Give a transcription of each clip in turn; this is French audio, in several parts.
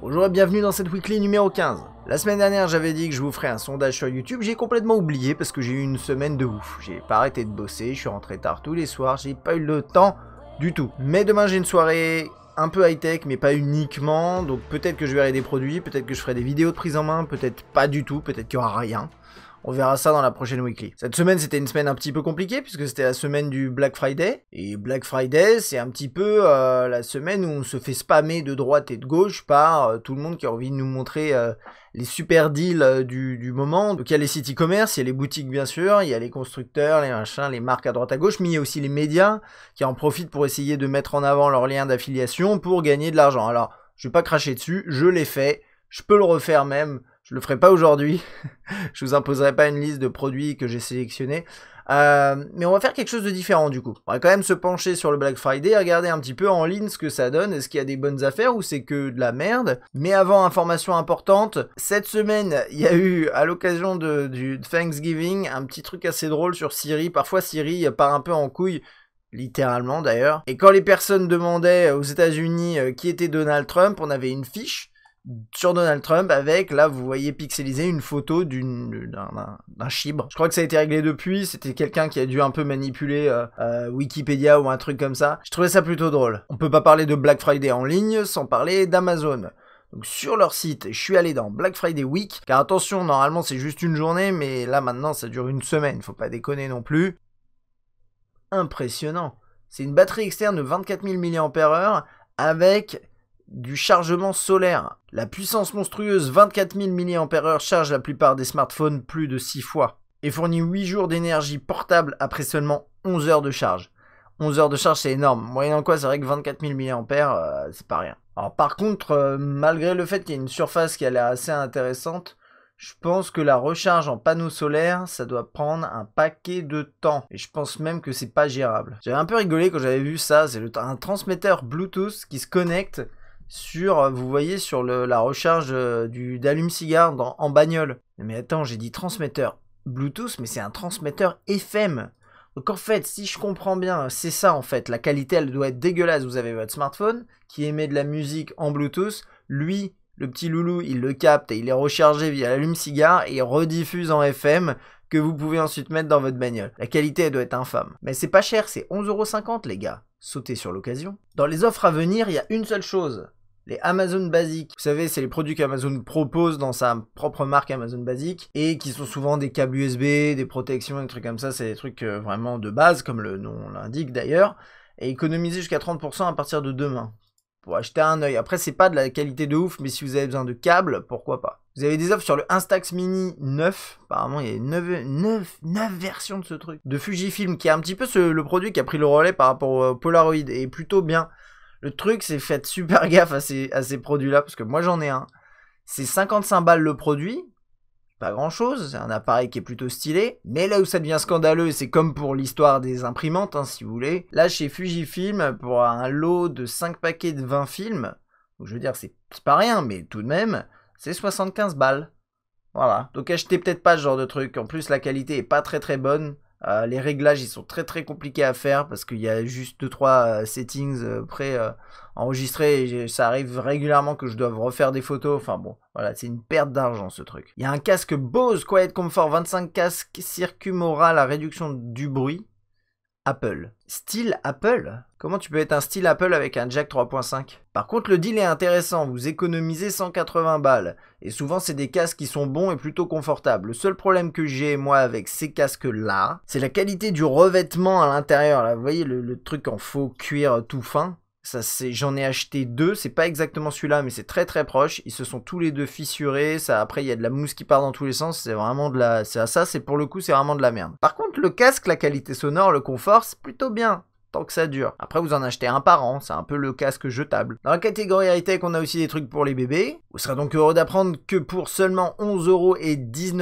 Bonjour et bienvenue dans cette weekly numéro 15. La semaine dernière, j'avais dit que je vous ferais un sondage sur YouTube, j'ai complètement oublié parce que j'ai eu une semaine de ouf. J'ai pas arrêté de bosser, je suis rentré tard tous les soirs, j'ai pas eu le temps du tout. Mais demain, j'ai une soirée un peu high-tech, mais pas uniquement, donc peut-être que je verrai des produits, peut-être que je ferai des vidéos de prise en main, peut-être pas du tout, peut-être qu'il y aura rien. On verra ça dans la prochaine weekly. Cette semaine, c'était une semaine un petit peu compliquée puisque c'était la semaine du Black Friday. Et Black Friday, c'est un petit peu euh, la semaine où on se fait spammer de droite et de gauche par euh, tout le monde qui a envie de nous montrer euh, les super deals du, moment. Donc il y a les sites e-commerce, il y a les boutiques bien sûr, il y a les constructeurs, les machins, les marques à droite à gauche, mais il y a aussi les médias qui en profitent pour essayer de mettre en avant leurs liens d'affiliation pour gagner de l'argent. Alors, je ne vais pas cracher dessus, je l'ai fait, je peux le refaire même. Je le ferai pas aujourd'hui. je vous imposerai pas une liste de produits que j'ai sélectionnés. Euh, mais on va faire quelque chose de différent du coup. On va quand même se pencher sur le Black Friday, regarder un petit peu en ligne ce que ça donne. Est-ce qu'il y a des bonnes affaires ou c'est que de la merde Mais avant, information importante, cette semaine, il y a eu à l'occasion du Thanksgiving un petit truc assez drôle sur Siri. Parfois Siri part un peu en couille littéralement d'ailleurs. Et quand les personnes demandaient aux États-Unis euh, qui était Donald Trump, on avait une fiche sur Donald Trump avec, là, vous voyez pixelisé une photo d'un, d'un chibre. Je crois que ça a été réglé depuis. C'était quelqu'un qui a dû un peu manipuler euh, euh, Wikipédia ou un truc comme ça. Je trouvais ça plutôt drôle. On peut pas parler de Black Friday en ligne sans parler d'Amazon. Donc sur leur site, je suis allé dans Black Friday Week, car attention, normalement c'est juste une journée, mais là maintenant ça dure une semaine, faut pas déconner non plus. Impressionnant. C'est une batterie externe de 24 000 mAh avec du chargement solaire. La puissance monstrueuse 24 000 mAh charge la plupart des smartphones plus de 6 fois et fournit 8 jours d'énergie portable après seulement 11 heures de charge. 11 heures de charge, c'est énorme. Moyennant quoi, c'est vrai que 24 000 mAh, c'est pas rien. Alors par contre, euh, malgré le fait qu'il y ait une surface qui a l'air assez intéressante, je pense que la recharge en panneau solaire, ça doit prendre un paquet de temps. Et je pense même que c'est pas gérable. J'avais un peu rigolé quand j'avais vu ça, c'est un transmetteur Bluetooth qui se connecte sur, vous voyez, sur la recharge euh, du, d'allume-cigare en bagnole. Mais attends, j'ai dit transmetteur Bluetooth, mais c'est un transmetteur FM. Donc en fait, si je comprends bien, c'est ça en fait. La qualité, elle doit être dégueulasse. Vous avez votre smartphone qui émet de la musique en Bluetooth. Lui, le petit loulou, il le capte et il est rechargé via l'allume-cigare et rediffuse en FM que vous pouvez ensuite mettre dans votre bagnole. La qualité, elle doit être infâme. Mais c'est pas cher, c'est 11,50€ les gars. Sautez sur l'occasion. Dans les offres à venir, il y a une seule chose les Amazon Basic. Vous savez, c'est les produits qu'Amazon propose dans sa propre marque Amazon Basic et qui sont souvent des câbles USB, des protections, des trucs comme ça. C'est des trucs euh, vraiment de base, comme le nom l'indique d'ailleurs. Et économiser jusqu'à 30% à partir de demain. Pour acheter un oeil. Après, c'est pas de la qualité de ouf, mais si vous avez besoin de câbles, pourquoi pas. Vous avez des offres sur le Instax Mini 9. Apparemment, il y a 9, versions de ce truc. De Fujifilm, qui est un petit peu le produit qui a pris le relais par rapport au Polaroid. Et plutôt bien. Le truc, c'est faites super gaffe à ces, produits-là, parce que moi j'en ai un. C'est 55 balles le produit, pas grand-chose, c'est un appareil qui est plutôt stylé, mais là où ça devient scandaleux, c'est comme pour l'histoire des imprimantes, hein, si vous voulez, là chez Fujifilm, pour un lot de 5 paquets de 20 films, je veux dire, c'est pas rien, mais tout de même, c'est 75 balles. Voilà, donc achetez peut-être pas ce genre de truc, en plus la qualité est pas très très bonne, euh, les réglages, ils sont très très compliqués à faire parce qu'il y a juste 2-3 euh, settings euh, prêts enregistrés et ça arrive régulièrement que je doive refaire des photos. Enfin bon, voilà, c'est une perte d'argent ce truc. Il y a un casque Bose Quiet Comfort 25 casque moral à réduction du bruit. Apple. Style Apple Comment tu peux être un style Apple avec un jack 3.5 Par contre, le deal est intéressant, vous économisez 180 balles. Et souvent, c'est des casques qui sont bons et plutôt confortables. Le seul problème que j'ai, moi, avec ces casques-là, c'est la qualité du revêtement à l'intérieur. Là, vous voyez le, le truc en faux cuir tout fin j'en ai acheté deux. C'est pas exactement celui-là, mais c'est très très proche. Ils se sont tous les deux fissurés. Ça, après, il y a de la mousse qui part dans tous les sens. C'est vraiment de la. ça, c'est pour le coup, c'est vraiment de la merde. Par contre, le casque, la qualité sonore, le confort, c'est plutôt bien que ça dure. Après, vous en achetez un par an, c'est un peu le casque jetable. Dans la catégorie high-tech, on a aussi des trucs pour les bébés. Vous serez donc heureux d'apprendre que pour seulement 11 euros et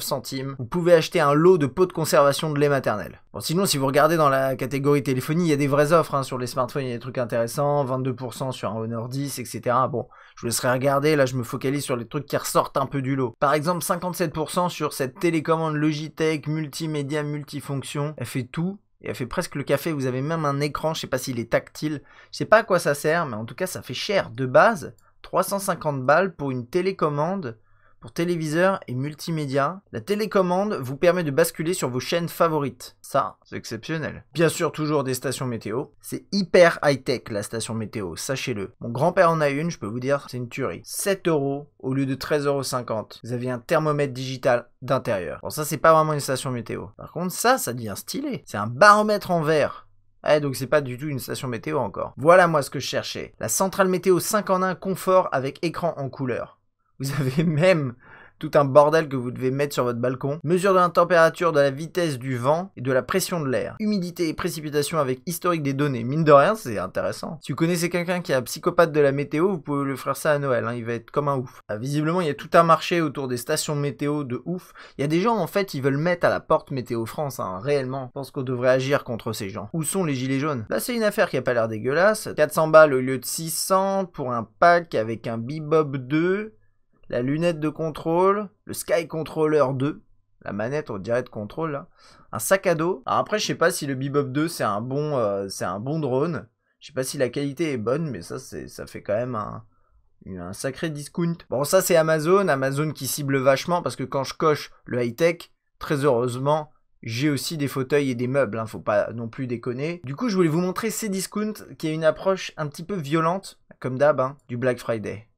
centimes, vous pouvez acheter un lot de pots de conservation de lait maternel. Bon, sinon, si vous regardez dans la catégorie téléphonie, il y a des vraies offres hein. sur les smartphones, il y a des trucs intéressants, 22% sur un Honor 10, etc. Bon, je vous laisserai regarder, là je me focalise sur les trucs qui ressortent un peu du lot. Par exemple, 57% sur cette télécommande Logitech multimédia multifonction, elle fait tout et elle fait presque le café. Vous avez même un écran, je sais pas s'il est tactile. Je sais pas à quoi ça sert, mais en tout cas, ça fait cher. De base, 350 balles pour une télécommande pour téléviseur et multimédia, la télécommande vous permet de basculer sur vos chaînes favorites. Ça, c'est exceptionnel. Bien sûr, toujours des stations météo. C'est hyper high-tech la station météo, sachez-le. Mon grand-père en a une, je peux vous dire, c'est une tuerie. 7 euros au lieu de euros. Vous avez un thermomètre digital d'intérieur. Bon, ça, c'est pas vraiment une station météo. Par contre, ça, ça devient stylé. C'est un baromètre en verre. Eh, donc c'est pas du tout une station météo encore. Voilà moi ce que je cherchais. La centrale météo 5 en 1 confort avec écran en couleur. Vous avez même tout un bordel que vous devez mettre sur votre balcon. Mesure de la température, de la vitesse du vent et de la pression de l'air. Humidité et précipitation avec historique des données. Mine de rien, c'est intéressant. Si vous connaissez quelqu'un qui est un psychopathe de la météo, vous pouvez lui offrir ça à Noël. Hein. Il va être comme un ouf. Ah, visiblement, il y a tout un marché autour des stations météo de ouf. Il y a des gens, en fait, ils veulent mettre à la porte Météo France, hein, réellement. Je pense qu'on devrait agir contre ces gens. Où sont les gilets jaunes Là, c'est une affaire qui a pas l'air dégueulasse. 400 balles au lieu de 600 pour un pack avec un Bebop 2 la lunette de contrôle, le Sky Controller 2, la manette on direct de contrôle là, un sac à dos. Alors après je sais pas si le Bebop 2 c'est un bon euh, c'est un bon drone. Je sais pas si la qualité est bonne mais ça c'est ça fait quand même un sacré discount. Bon ça c'est Amazon, Amazon qui cible vachement parce que quand je coche le high-tech, très heureusement, j'ai aussi des fauteuils et des meubles, hein, faut pas non plus déconner. Du coup, je voulais vous montrer ces discounts qui est une approche un petit peu violente, comme d'hab, hein, du Black Friday.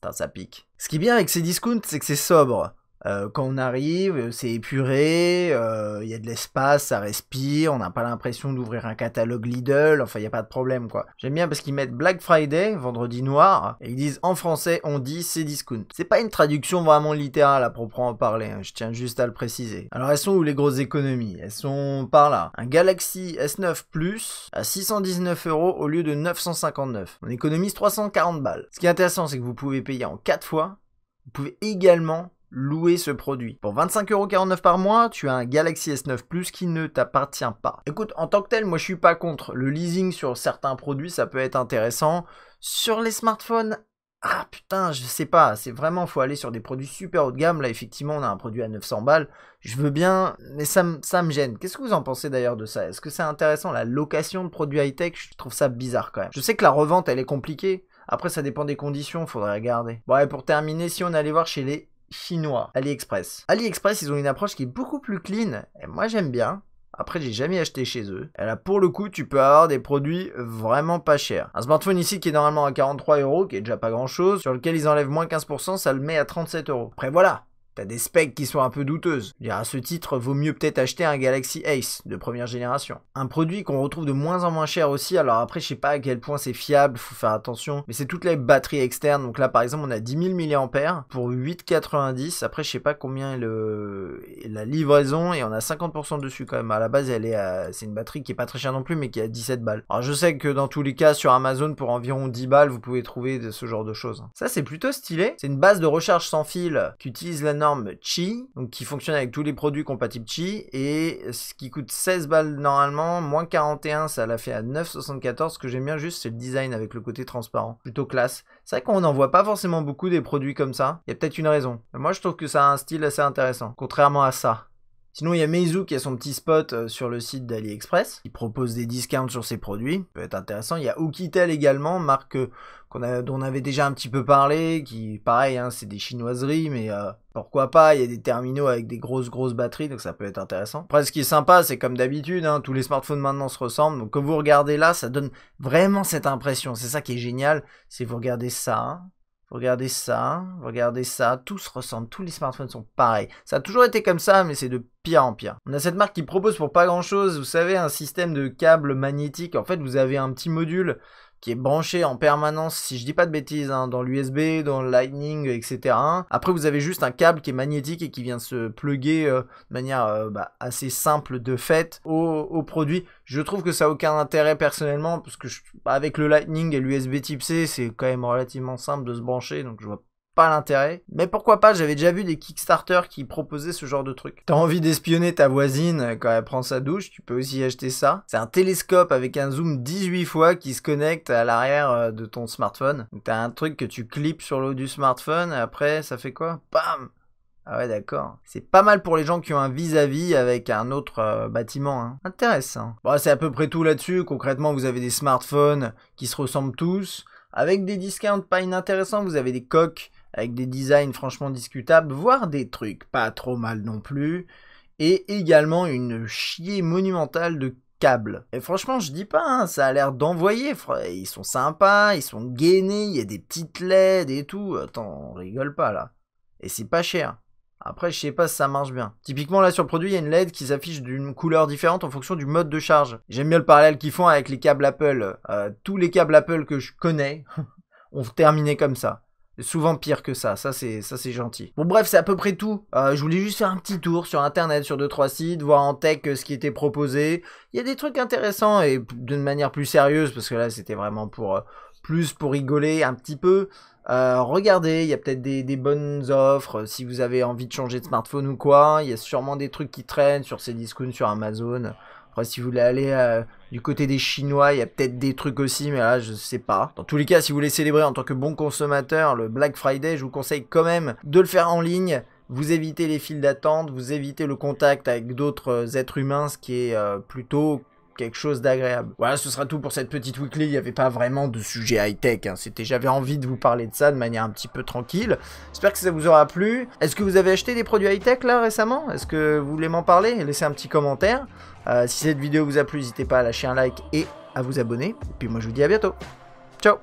Putain, ça pique. Ce qui est bien avec ces discounts, c'est que c'est sobre. Euh, quand on arrive, euh, c'est épuré, euh, il y a de l'espace, ça respire, on n'a pas l'impression d'ouvrir un catalogue Lidl, enfin il n'y a pas de problème quoi. J'aime bien parce qu'ils mettent Black Friday, vendredi noir, et ils disent en français on dit c'est discount. C'est pas une traduction vraiment littérale à proprement parler, hein, je tiens juste à le préciser. Alors elles sont où les grosses économies Elles sont par là. Un Galaxy S9 Plus à 619 euros au lieu de 959. On économise 340 balles. Ce qui est intéressant c'est que vous pouvez payer en 4 fois, vous pouvez également louer ce produit. Pour 25,49€ par mois, tu as un Galaxy S9 Plus qui ne t'appartient pas. Écoute, en tant que tel, moi je suis pas contre. Le leasing sur certains produits, ça peut être intéressant. Sur les smartphones, ah putain, je sais pas, c'est vraiment, faut aller sur des produits super haut de gamme. Là, effectivement, on a un produit à 900 balles. Je veux bien, mais ça, ça me gêne. Qu'est-ce que vous en pensez d'ailleurs de ça Est-ce que c'est intéressant la location de produits high-tech Je trouve ça bizarre quand même. Je sais que la revente, elle est compliquée. Après, ça dépend des conditions, faudrait regarder. Bon, et pour terminer, si on allait voir chez les chinois, AliExpress. AliExpress, ils ont une approche qui est beaucoup plus clean, et moi j'aime bien. Après, j'ai jamais acheté chez eux. Et là, pour le coup, tu peux avoir des produits vraiment pas chers. Un smartphone ici qui est normalement à 43 euros, qui est déjà pas grand chose, sur lequel ils enlèvent moins 15%, ça le met à 37 euros. Après, voilà. T'as des specs qui sont un peu douteuses. À ce titre, vaut mieux peut-être acheter un Galaxy Ace de première génération. Un produit qu'on retrouve de moins en moins cher aussi, alors après je sais pas à quel point c'est fiable, faut faire attention, mais c'est toutes les batteries externes, donc là par exemple on a 10 000 mAh pour 8,90, après je sais pas combien est le... la livraison, et on a 50% dessus quand même, à la base elle est à... c'est une batterie qui est pas très chère non plus, mais qui a à 17 balles. Alors je sais que dans tous les cas sur Amazon pour environ 10 balles vous pouvez trouver ce genre de choses. Ça c'est plutôt stylé, c'est une base de recharge sans fil qui utilise la norme chi donc qui fonctionne avec tous les produits compatibles chi et ce qui coûte 16 balles normalement, moins 41, ça l'a fait à 9,74. Ce que j'aime bien juste, c'est le design avec le côté transparent, plutôt classe. C'est vrai qu'on n'en voit pas forcément beaucoup des produits comme ça, il y a peut-être une raison. moi je trouve que ça a un style assez intéressant, contrairement à ça. Sinon, il y a Meizu qui a son petit spot euh, sur le site d'AliExpress. qui propose des discounts sur ses produits. Ça peut être intéressant. Il y a Oukitel également, marque euh, dont on avait déjà un petit peu parlé, qui, pareil, hein, c'est des chinoiseries, mais euh, pourquoi pas, il y a des terminaux avec des grosses, grosses batteries, donc ça peut être intéressant. Après, ce qui est sympa, c'est comme d'habitude, hein, tous les smartphones maintenant se ressemblent, donc quand vous regardez là, ça donne vraiment cette impression, c'est ça qui est génial, si vous regardez ça, hein. Regardez ça, regardez ça, tout se ressemble, tous les smartphones sont pareils. Ça a toujours été comme ça, mais c'est de pire en pire. On a cette marque qui propose pour pas grand chose, vous savez, un système de câble magnétique. En fait, vous avez un petit module qui est branché en permanence, si je dis pas de bêtises, hein, dans l'USB, dans le Lightning, etc. Après, vous avez juste un câble qui est magnétique et qui vient se pluguer euh, de manière euh, bah, assez simple de fait au, produit. Je trouve que ça a aucun intérêt personnellement, parce que je, avec le Lightning et l'USB type C, c'est quand même relativement simple de se brancher, donc je vois pas l'intérêt. Mais pourquoi pas, j'avais déjà vu des Kickstarter qui proposaient ce genre de truc. T'as envie d'espionner ta voisine euh, quand elle prend sa douche, tu peux aussi acheter ça. C'est un télescope avec un zoom 18 fois qui se connecte à l'arrière euh, de ton smartphone. T'as un truc que tu clips sur l'eau du smartphone, et après ça fait quoi Bam ah ouais, d'accord. C'est pas mal pour les gens qui ont un vis-à-vis avec un autre euh, bâtiment. Hein. Intéressant. Bon, c'est à peu près tout là-dessus. Concrètement, vous avez des smartphones qui se ressemblent tous. Avec des discounts pas inintéressants, vous avez des coques avec des designs franchement discutables, voire des trucs pas trop mal non plus, et également une chier monumentale de câbles. Et franchement, je dis pas, hein, ça a l'air d'envoyer, ils sont sympas, ils sont gainés, il y a des petites LED et tout, attends, on rigole pas là. Et c'est pas cher. Après, je sais pas si ça marche bien. Typiquement, là, sur le produit, il y a une LED qui s'affiche d'une couleur différente en fonction du mode de charge. J'aime bien le parallèle qu'ils font avec les câbles Apple. Euh, tous les câbles Apple que je connais ont terminé comme ça. Souvent pire que ça, ça c'est ça c'est gentil. Bon bref, c'est à peu près tout. Euh, je voulais juste faire un petit tour sur internet, sur 2-3 sites, voir en tech euh, ce qui était proposé. Il y a des trucs intéressants et d'une manière plus sérieuse, parce que là c'était vraiment pour euh, plus pour rigoler un petit peu. regardez, il y a peut-être des, bonnes offres si vous avez envie de changer de smartphone ou quoi. Il y a sûrement des trucs qui traînent sur ces discounts sur Amazon si vous voulez aller euh, du côté des Chinois, il y a peut-être des trucs aussi, mais là, je sais pas. Dans tous les cas, si vous voulez célébrer en tant que bon consommateur le Black Friday, je vous conseille quand même de le faire en ligne. Vous évitez les files d'attente, vous évitez le contact avec d'autres euh, êtres humains, ce qui est euh, plutôt quelque chose d'agréable. Voilà, ce sera tout pour cette petite weekly. Il n'y avait pas vraiment de sujet high-tech. Hein. j'avais envie de vous parler de ça de manière un petit peu tranquille. J'espère que ça vous aura plu. Est-ce que vous avez acheté des produits high-tech là récemment Est-ce que vous voulez m'en parler Laissez un petit commentaire. Euh, si cette vidéo vous a plu, n'hésitez pas à lâcher un like et à vous abonner. Et puis moi je vous dis à bientôt. Ciao